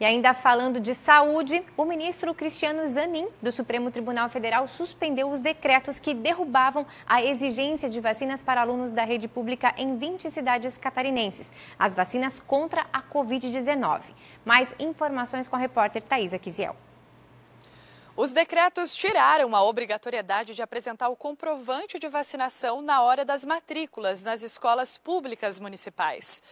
E ainda falando de saúde, o ministro Cristiano Zanin, do Supremo Tribunal Federal, suspendeu os decretos que derrubavam a exigência de vacinas para alunos da rede pública em 20 cidades catarinenses, as vacinas contra a Covid-19. Mais informações com a repórter Thaisa Quisiel. Os decretos tiraram a obrigatoriedade de apresentar o comprovante de vacinação na hora das matrículas nas escolas públicas municipais.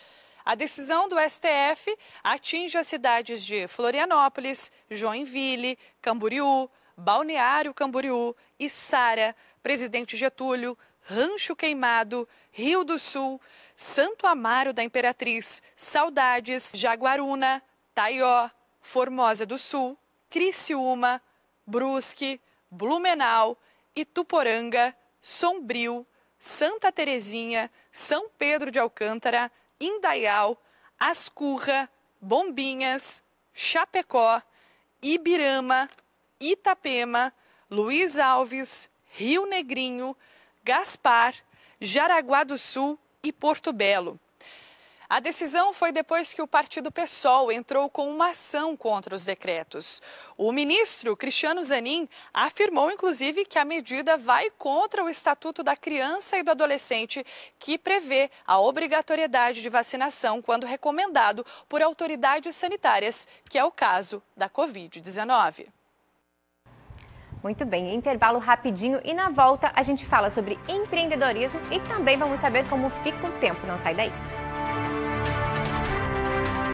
A decisão do STF atinge as cidades de Florianópolis, Joinville, Camboriú, Balneário Camboriú, Içara, Presidente Getúlio, Rancho Queimado, Rio do Sul, Santo Amaro da Imperatriz, Saudades, Jaguaruna, Taió, Formosa do Sul, Criciúma, Brusque, Blumenau, Ituporanga, Sombrio, Santa Terezinha, São Pedro de Alcântara, Indaial, Ascurra, Bombinhas, Chapecó, Ibirama, Itapema, Luiz Alves, Rio Negrinho, Gaspar, Jaraguá do Sul e Porto Belo. A decisão foi depois que o partido PSOL entrou com uma ação contra os decretos. O ministro Cristiano Zanin afirmou, inclusive, que a medida vai contra o Estatuto da Criança e do Adolescente, que prevê a obrigatoriedade de vacinação quando recomendado por autoridades sanitárias, que é o caso da Covid-19. Muito bem, intervalo rapidinho e na volta a gente fala sobre empreendedorismo e também vamos saber como fica o tempo. Não sai daí.